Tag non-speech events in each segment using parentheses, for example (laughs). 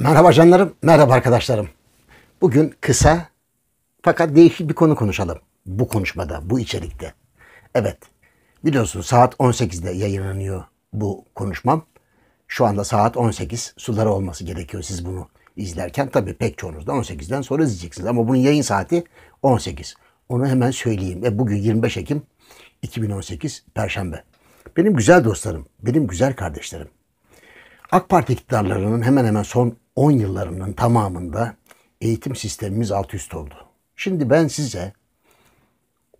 Merhaba canlarım, merhaba arkadaşlarım. Bugün kısa fakat değişik bir konu konuşalım. Bu konuşmada, bu içerikte. Evet, biliyorsunuz saat 18'de yayınlanıyor bu konuşmam. Şu anda saat 18, suları olması gerekiyor siz bunu izlerken. Tabii pek çoğunuz da 18'den sonra izleyeceksiniz ama bunun yayın saati 18. Onu hemen söyleyeyim. Ve bugün 25 Ekim 2018 Perşembe. Benim güzel dostlarım, benim güzel kardeşlerim. AK Parti iktidarlarının hemen hemen son 10 yıllarının tamamında eğitim sistemimiz alt üst oldu. Şimdi ben size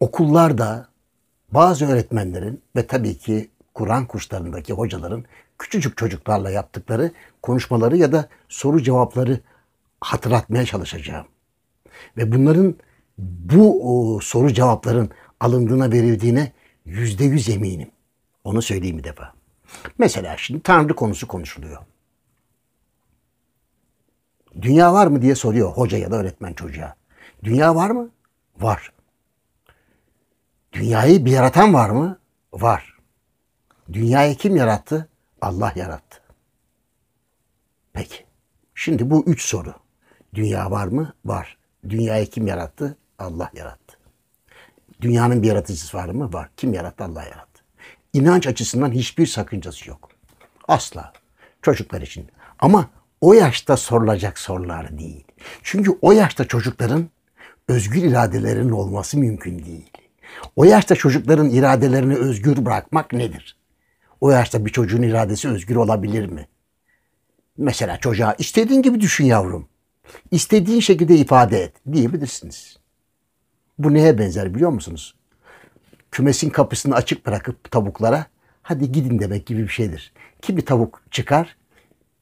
okullarda bazı öğretmenlerin ve tabii ki Kur'an kurslarındaki hocaların küçücük çocuklarla yaptıkları konuşmaları ya da soru cevapları hatırlatmaya çalışacağım. Ve bunların bu soru cevapların alındığına verildiğine yüzde yüz eminim. Onu söyleyeyim bir defa. Mesela şimdi Tanrı konusu konuşuluyor. Dünya var mı diye soruyor hoca ya da öğretmen çocuğa. Dünya var mı? Var. Dünyayı bir yaratan var mı? Var. Dünyayı kim yarattı? Allah yarattı. Peki. Şimdi bu üç soru. Dünya var mı? Var. Dünyayı kim yarattı? Allah yarattı. Dünyanın bir yaratıcısı var mı? Var. Kim yarattı? Allah yarattı. İnanç açısından hiçbir sakıncası yok. Asla. Çocuklar için. Ama o yaşta sorulacak sorular değil. Çünkü o yaşta çocukların özgür iradelerinin olması mümkün değil. O yaşta çocukların iradelerini özgür bırakmak nedir? O yaşta bir çocuğun iradesi özgür olabilir mi? Mesela çocuğa istediğin gibi düşün yavrum. İstediğin şekilde ifade et diyebilirsiniz. Bu neye benzer biliyor musunuz? Kümesin kapısını açık bırakıp tavuklara hadi gidin demek gibi bir şeydir. Kimi tavuk çıkar,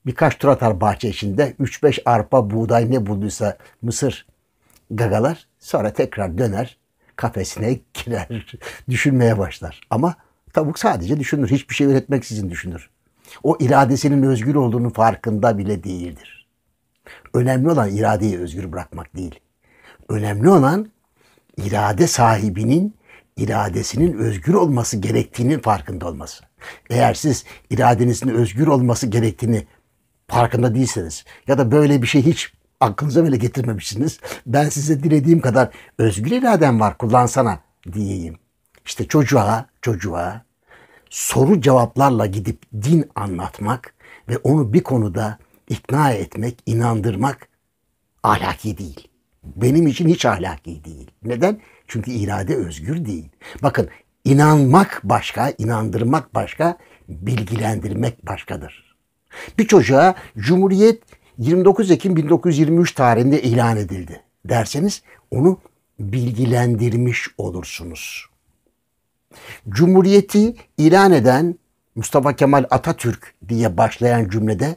birkaç tur atar bahçe içinde. 3-5 arpa, buğday ne bulduysa mısır gagalar. Sonra tekrar döner kafesine girer. (laughs) düşünmeye başlar. Ama tavuk sadece düşünür. Hiçbir şey üretmeksizin düşünür. O iradesinin özgür olduğunu farkında bile değildir. Önemli olan iradeyi özgür bırakmak değil. Önemli olan irade sahibinin iradesinin özgür olması gerektiğinin farkında olması. Eğer siz iradenizin özgür olması gerektiğini farkında değilseniz ya da böyle bir şey hiç aklınıza bile getirmemişsiniz. Ben size dilediğim kadar özgür iraden var kullansana diyeyim. İşte çocuğa, çocuğa soru cevaplarla gidip din anlatmak ve onu bir konuda ikna etmek, inandırmak ahlaki değil. Benim için hiç ahlaki değil. Neden? Çünkü irade özgür değil. Bakın inanmak başka, inandırmak başka, bilgilendirmek başkadır. Bir çocuğa Cumhuriyet 29 Ekim 1923 tarihinde ilan edildi derseniz onu bilgilendirmiş olursunuz. Cumhuriyeti ilan eden Mustafa Kemal Atatürk diye başlayan cümlede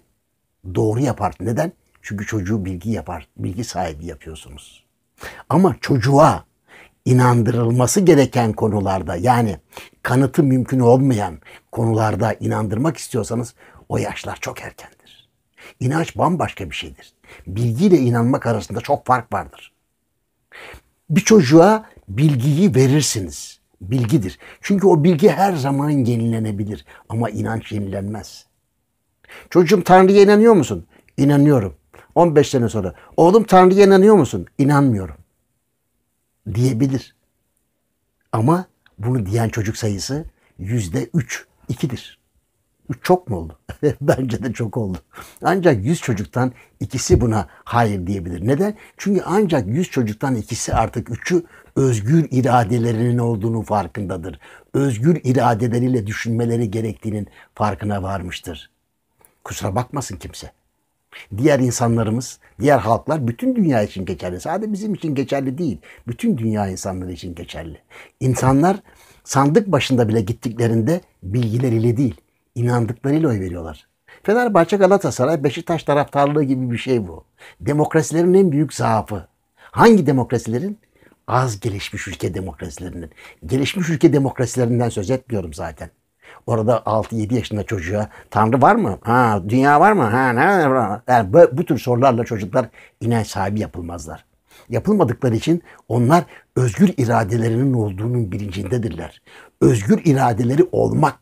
doğru yapar. Neden? Çünkü çocuğu bilgi yapar, bilgi sahibi yapıyorsunuz. Ama çocuğa inandırılması gereken konularda yani kanıtı mümkün olmayan konularda inandırmak istiyorsanız o yaşlar çok erkendir. İnanç bambaşka bir şeydir. Bilgi ile inanmak arasında çok fark vardır. Bir çocuğa bilgiyi verirsiniz. Bilgidir. Çünkü o bilgi her zaman yenilenebilir ama inanç yenilenmez. Çocuğum Tanrı'ya inanıyor musun? İnanıyorum. 15 sene sonra. Oğlum Tanrı'ya inanıyor musun? İnanmıyorum. Diyebilir. Ama bunu diyen çocuk sayısı yüzde üç, ikidir. Üç çok mu oldu? ve (laughs) bence de çok oldu. Ancak 100 çocuktan ikisi buna hayır diyebilir. Neden? Çünkü ancak 100 çocuktan ikisi artık üçü özgür iradelerinin olduğunu farkındadır. Özgür iradeleriyle düşünmeleri gerektiğinin farkına varmıştır. Kusura bakmasın kimse. Diğer insanlarımız, diğer halklar bütün dünya için geçerli. Sadece bizim için geçerli değil. Bütün dünya insanları için geçerli. İnsanlar sandık başında bile gittiklerinde bilgileriyle değil, inandıklarıyla oy veriyorlar. Fenerbahçe Galatasaray Beşiktaş taraftarlığı gibi bir şey bu. Demokrasilerin en büyük zaafı. Hangi demokrasilerin? Az gelişmiş ülke demokrasilerinin. Gelişmiş ülke demokrasilerinden söz etmiyorum zaten. Orada 6-7 yaşında çocuğa Tanrı var mı? Ha, dünya var mı? Ha, ne? Yani bu, bu tür sorularla çocuklar inanç sahibi yapılmazlar. Yapılmadıkları için onlar özgür iradelerinin olduğunun bilincindedirler. Özgür iradeleri olmak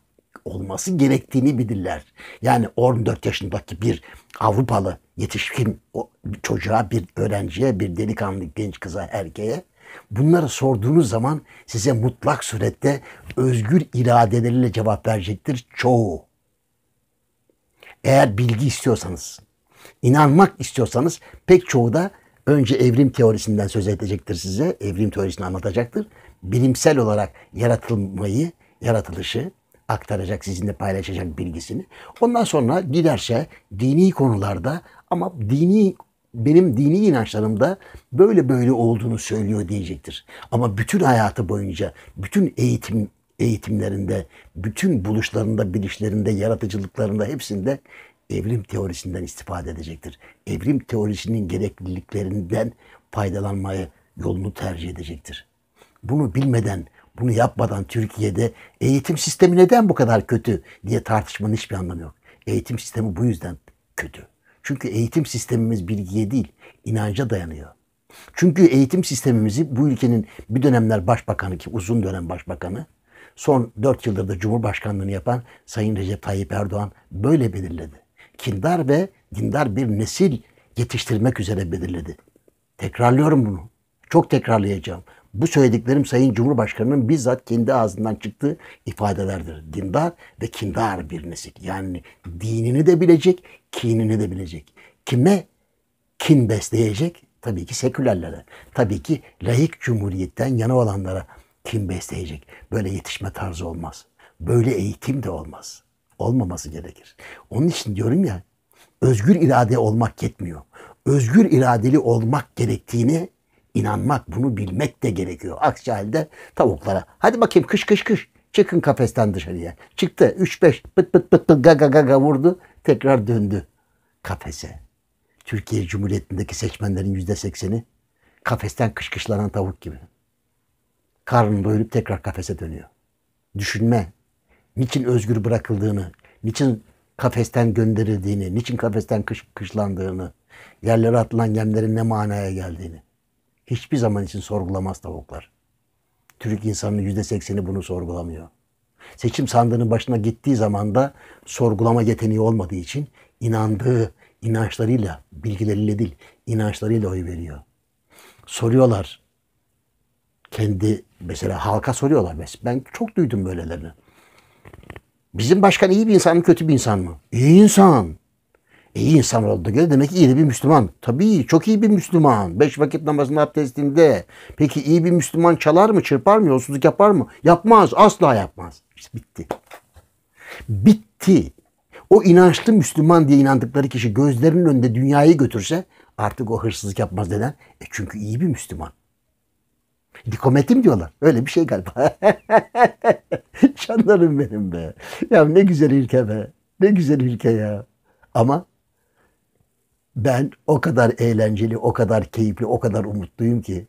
olması gerektiğini bilirler. Yani 14 yaşındaki bir Avrupalı yetişkin o çocuğa, bir öğrenciye, bir delikanlı genç kıza, erkeğe bunları sorduğunuz zaman size mutlak surette özgür iradeleriyle cevap verecektir çoğu. Eğer bilgi istiyorsanız, inanmak istiyorsanız pek çoğu da önce evrim teorisinden söz edecektir size. Evrim teorisini anlatacaktır. Bilimsel olarak yaratılmayı, yaratılışı aktaracak, sizinle paylaşacak bilgisini. Ondan sonra giderse dini konularda ama dini benim dini inançlarımda böyle böyle olduğunu söylüyor diyecektir. Ama bütün hayatı boyunca, bütün eğitim eğitimlerinde, bütün buluşlarında, bilişlerinde, yaratıcılıklarında hepsinde evrim teorisinden istifade edecektir. Evrim teorisinin gerekliliklerinden faydalanmaya yolunu tercih edecektir. Bunu bilmeden bunu yapmadan Türkiye'de eğitim sistemi neden bu kadar kötü diye tartışmanın hiçbir anlamı yok. Eğitim sistemi bu yüzden kötü. Çünkü eğitim sistemimiz bilgiye değil, inanca dayanıyor. Çünkü eğitim sistemimizi bu ülkenin bir dönemler başbakanı ki uzun dönem başbakanı, son 4 yıldır da Cumhurbaşkanlığını yapan Sayın Recep Tayyip Erdoğan böyle belirledi. Kindar ve dindar bir nesil yetiştirmek üzere belirledi. Tekrarlıyorum bunu. Çok tekrarlayacağım. Bu söylediklerim Sayın Cumhurbaşkanı'nın bizzat kendi ağzından çıktığı ifadelerdir. Dindar ve kindar bir nesil. Yani dinini de bilecek, kinini de bilecek. Kime kin besleyecek? Tabii ki sekülerlere. Tabii ki layık cumhuriyetten yana olanlara kin besleyecek. Böyle yetişme tarzı olmaz. Böyle eğitim de olmaz. Olmaması gerekir. Onun için diyorum ya özgür irade olmak yetmiyor. Özgür iradeli olmak gerektiğini inanmak, bunu bilmek de gerekiyor. Aksi halde tavuklara. Hadi bakayım kış kış kış. Çıkın kafesten dışarıya. Çıktı 3-5 pıt pıt pıt pıt gaga gaga vurdu. Tekrar döndü kafese. Türkiye Cumhuriyeti'ndeki seçmenlerin yüzde sekseni kafesten kışkışlanan tavuk gibi. Karnını doyurup tekrar kafese dönüyor. Düşünme, niçin özgür bırakıldığını, niçin kafesten gönderildiğini, niçin kafesten kış, kışlandığını, yerlere atılan yemlerin ne manaya geldiğini hiçbir zaman için sorgulamaz tavuklar. Türk insanının yüzde sekseni bunu sorgulamıyor. Seçim sandığının başına gittiği zaman da sorgulama yeteneği olmadığı için inandığı inançlarıyla, bilgileriyle değil, inançlarıyla oy veriyor. Soruyorlar. Kendi mesela halka soruyorlar. Ben çok duydum böylelerini. Bizim başkan iyi bir insan mı, kötü bir insan mı? İyi insan. E, iyi insan olduğuna göre demek ki iyi bir Müslüman. Tabii çok iyi bir Müslüman. Beş vakit namazında abdestinde. Peki iyi bir Müslüman çalar mı, çırpar mı, yolsuzluk yapar mı? Yapmaz, asla yapmaz. İşte bitti. Bitti. O inançlı Müslüman diye inandıkları kişi gözlerinin önünde dünyayı götürse artık o hırsızlık yapmaz neden? E çünkü iyi bir Müslüman. Dikometim diyorlar. Öyle bir şey galiba. (laughs) Canlarım benim be. Ya ne güzel ülke be. Ne güzel ülke ya. Ama ben o kadar eğlenceli, o kadar keyifli, o kadar umutluyum ki.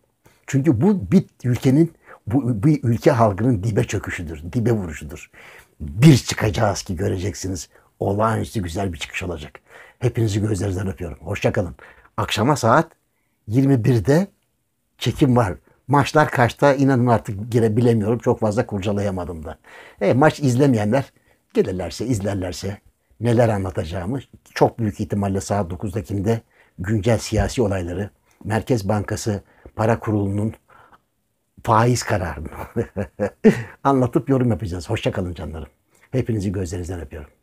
Çünkü bu bir ülkenin, bu bir ülke halkının dibe çöküşüdür, dibe vuruşudur. Bir çıkacağız ki göreceksiniz. Olağanüstü güzel bir çıkış olacak. Hepinizi gözlerinizden öpüyorum. Hoşçakalın. Akşama saat 21'de çekim var. Maçlar kaçta inanın artık girebilemiyorum. Çok fazla kurcalayamadım da. E, maç izlemeyenler gelirlerse, izlerlerse neler anlatacağımı çok büyük ihtimalle saat 9'dakinde güncel siyasi olayları Merkez Bankası Para Kurulu'nun faiz kararını (laughs) anlatıp yorum yapacağız. Hoşçakalın canlarım. Hepinizi gözlerinizden öpüyorum.